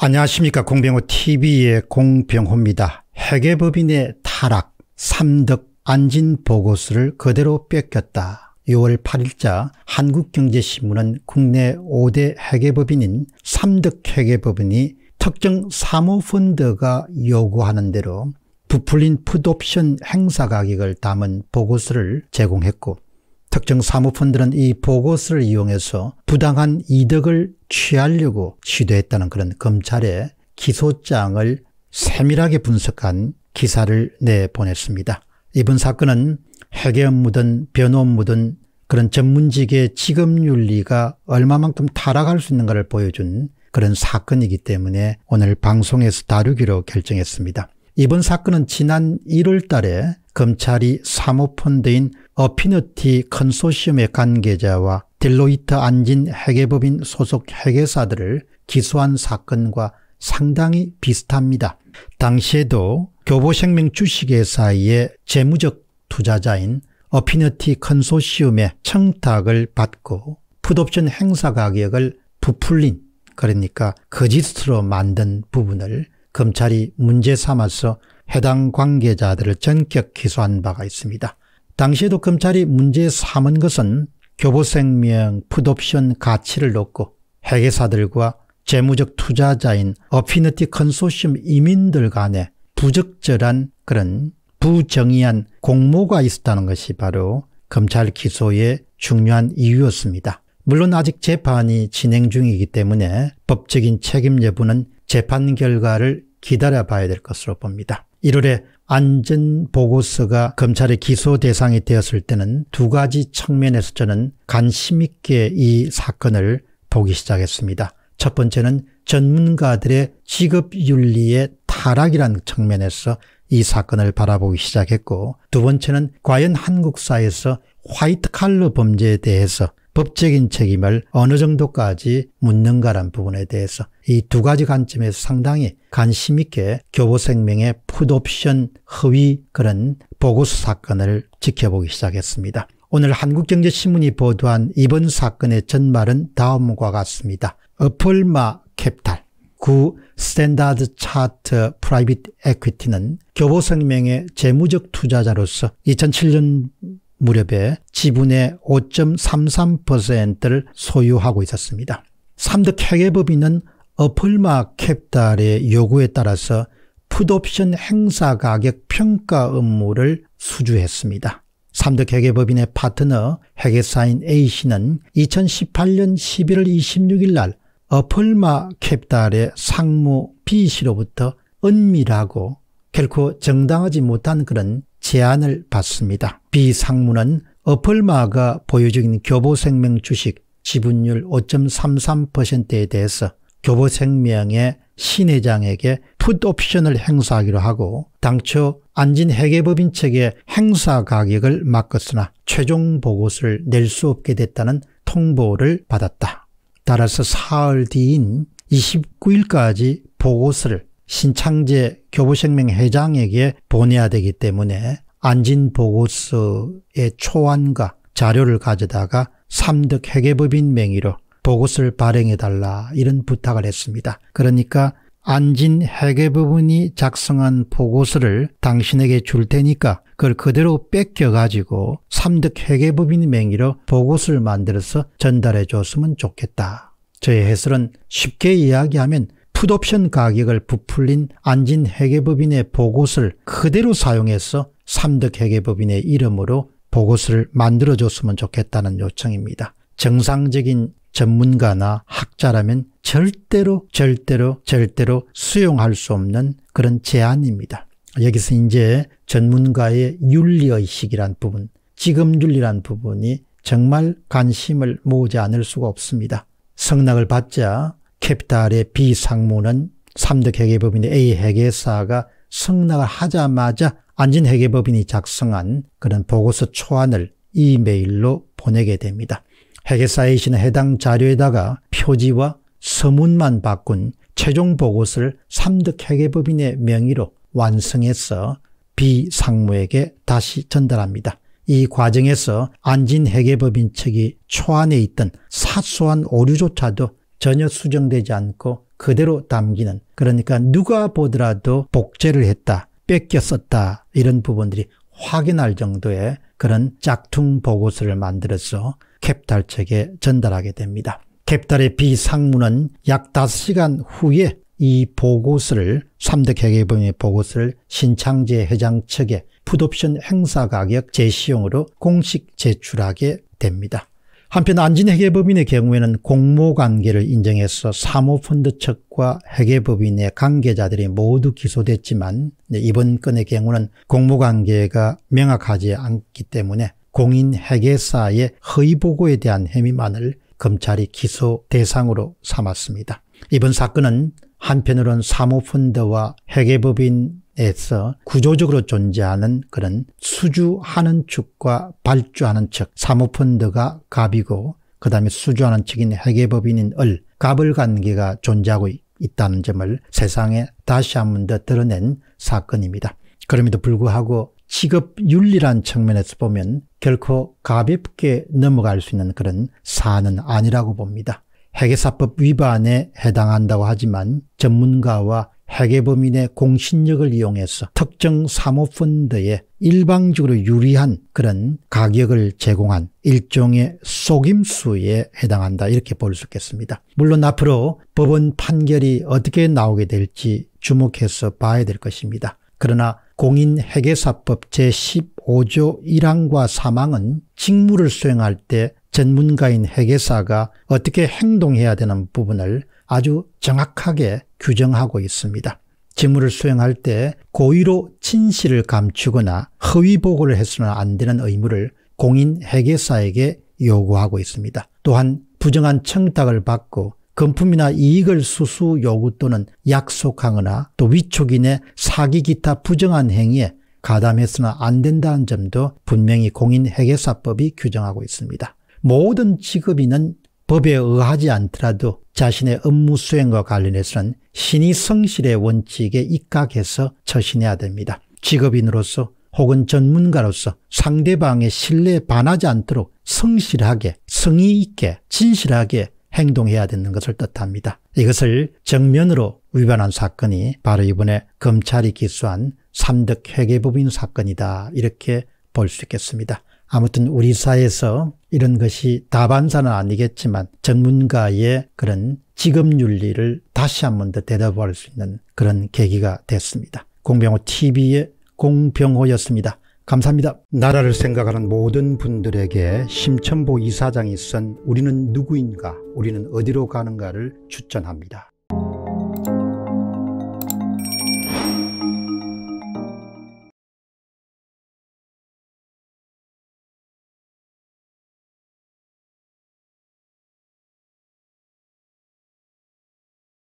안녕하십니까 공병호 tv의 공병호입니다. 회계법인의 타락 삼덕 안진 보고서를 그대로 뺏겼다. 6월 8일자 한국경제신문은 국내 5대 회계법인인 삼덕회계법인이 특정 사모펀드가 요구하는 대로 부풀린 풋옵션 행사가격을 담은 보고서를 제공했고 특정 사모펀드는 이 보고서를 이용해서 부당한 이득을 취하려고 시도했다는 그런 검찰의 기소장을 세밀하게 분석한 기사를 내보냈습니다. 이번 사건은 회계 업무든 변호 업무든 그런 전문직의 직업윤리가 얼마만큼 타락할 수 있는가를 보여준 그런 사건이기 때문에 오늘 방송에서 다루기로 결정했습니다. 이번 사건은 지난 1월 달에 검찰이 사모펀드인 어피너티 컨소시엄의 관계자와 딜로이트 안진 회계법인 소속 회계사들을 기소한 사건과 상당히 비슷합니다. 당시에도 교보생명 주식회사의 재무적 투자자인 어피너티 컨소시엄의 청탁을 받고 풋옵션 행사 가격을 부풀린 그러니까 거짓으로 만든 부분을 검찰이 문제 삼아서 해당 관계자들을 전격 기소한 바가 있습니다. 당시에도 검찰이 문제 삼은 것은 교보생명 푸드옵션 가치를 놓고 회계사들과 재무적 투자자인 어피니티 컨소시엄 이민들 간에 부적절한 그런 부정의한 공모가 있었다는 것이 바로 검찰 기소의 중요한 이유였습니다. 물론 아직 재판이 진행 중이기 때문에 법적인 책임 여부는 재판 결과를 기다려 봐야 될 것으로 봅니다. 1월에 안전보고서가 검찰의 기소 대상이 되었을 때는 두 가지 측면에서 저는 관심 있게 이 사건을 보기 시작했습니다. 첫 번째는 전문가들의 직업윤리의 타락이라는 측면에서 이 사건을 바라보기 시작했고 두 번째는 과연 한국 사회에서 화이트 칼러 범죄에 대해서 법적인 책임을 어느 정도까지 묻는가란 부분에 대해서 이 두 가지 관점에서 상당히 관심 있게 교보생명의 푸드옵션 허위 그런 보고서 사건을 지켜보기 시작했습니다. 오늘 한국경제신문이 보도한 이번 사건의 전말은 다음과 같습니다. 어플마 캡탈 구 스탠다드 차트 프라이빗 에퀴티는 교보생명의 재무적 투자자로서 2007년 무렵에 지분의 5.33%를 소유하고 있었습니다. 삼덕 회계법인은 어플마 캡달의 요구에 따라서 풋옵션 행사 가격 평가 업무를 수주했습니다. 삼덕회계법인의 파트너 회계사인 A씨는 2018년 11월 26일 날 어플마 캡달의 상무 B씨로부터 은밀하고 결코 정당하지 못한 그런 제안을 받습니다. 비상무는 어플마가 보유중인 교보생명 주식 지분율 5.33%에 대해서 교보생명의 신회장에게 풋옵션을 행사하기로 하고 당초 안진회계법인 측에 행사 가격을 맡겼으나 최종 보고서를 낼 수 없게 됐다는 통보를 받았다. 따라서 사흘 뒤인 29일까지 보고서를 신창재 교부생명 회장에게 보내야 되기 때문에 안진보고서의 초안과 자료를 가져다가 삼득 회계법인 명의로 보고서를 발행해달라 이런 부탁을 했습니다. 그러니까 안진 회계법인이 작성한 보고서를 당신에게 줄 테니까 그걸 그대로 뺏겨가지고 삼득 회계법인 명의로 보고서를 만들어서 전달해 줬으면 좋겠다. 저의 해설은 쉽게 이야기하면 풋옵션 가격을 부풀린 안진 회계법인의 보고서를 그대로 사용해서 삼덕회계법인의 이름으로 보고서를 만들어줬으면 좋겠다는 요청입니다. 정상적인 전문가나 학자라면 절대로 절대로 절대로 수용할 수 없는 그런 제안입니다. 여기서 이제 전문가의 윤리의식이란 부분, 지금윤리란 부분이 정말 관심을 모으지 않을 수가 없습니다. 성낙을 받자 캐피탈의 비 상무는 3대 회계법인 의 A 회계사가 승낙을 하자마자 안진 회계법인이 작성한 그런 보고서 초안을 이메일로 보내게 됩니다. 회계사 A씨는 해당 자료에다가 표지와 서문만 바꾼 최종 보고서를 삼득 회계법인의 명의로 완성해서 B 상무에게 다시 전달합니다. 이 과정에서 안진 회계법인 측이 초안에 있던 사소한 오류조차도 전혀 수정되지 않고 그대로 담기는 그러니까 누가 보더라도 복제를 했다, 뺏겼었다 이런 부분들이 확인할 정도의 그런 짝퉁 보고서를 만들어서 캡탈 측에 전달하게 됩니다. 캡탈의 비상문은 약 5시간 후에 이 보고서를 3대 회개범의 보고서를 신창재 회장 측에 푸드옵션 행사 가격 제시용으로 공식 제출하게 됩니다. 한편 안진회계법인의 경우에는 공모관계를 인정해서 사모펀드 측과 회계법인의 관계자들이 모두 기소됐지만 네, 이번 건의 경우는 공모관계가 명확하지 않기 때문에 공인회계사의 허위보고에 대한 혐의만을 검찰이 기소 대상으로 삼았습니다. 이번 사건은 한편으론 사모펀드와 회계법인 에서 구조적으로 존재하는 그런 수주하는 축과 발주하는 측, 사모펀드가 갑이고 그 다음에 수주하는 측인 회계법인인 을, 갑을 관계가 존재하고 있다는 점을 세상에 다시 한 번 더 드러낸 사건입니다. 그럼에도 불구하고 직업윤리란 측면에서 보면 결코 가볍게 넘어갈 수 있는 그런 사안은 아니라고 봅니다. 회계사법 위반에 해당한다고 하지만 전문가와 회계범인의 공신력을 이용해서 특정 사모펀드에 일방적으로 유리한 그런 가격을 제공한 일종의 속임수에 해당한다 이렇게 볼 수 있겠습니다. 물론 앞으로 법원 판결이 어떻게 나오게 될지 주목해서 봐야 될 것입니다. 그러나 공인회계사법 제15조 1항과 3항은 직무를 수행할 때 전문가인 회계사가 어떻게 행동해야 되는 부분을 아주 정확하게 규정하고 있습니다. 직무를 수행할 때 고의로 진실을 감추거나 허위보고를 해서는 안 되는 의무를 공인회계사에게 요구하고 있습니다. 또한 부정한 청탁을 받고 금품이나 이익을 수수 요구 또는 약속하거나 또 위촉인의 사기 기타 부정한 행위에 가담해서는 안 된다는 점도 분명히 공인회계사법이 규정하고 있습니다. 모든 직업인은 법에 의하지 않더라도 자신의 업무 수행과 관련해서는 신이 성실의 원칙에 입각해서 처신해야 됩니다. 직업인으로서 혹은 전문가로서 상대방의 신뢰에 반하지 않도록 성실하게 성의 있게 진실하게 행동해야 되는 것을 뜻합니다. 이것을 정면으로 위반한 사건이 바로 이번에 검찰이 기소한 삼덕회계법인 사건이다 이렇게 볼 수 있겠습니다. 아무튼 우리 사회에서 이런 것이 다반사는 아니겠지만 전문가의 그런 직업윤리를 다시 한 번 더 대답할 수 있는 그런 계기가 됐습니다. 공병호TV의 공병호였습니다. 감사합니다. 나라를 생각하는 모든 분들에게 심천보 이사장이 쓴 우리는 누구인가 우리는 어디로 가는가를 추천합니다.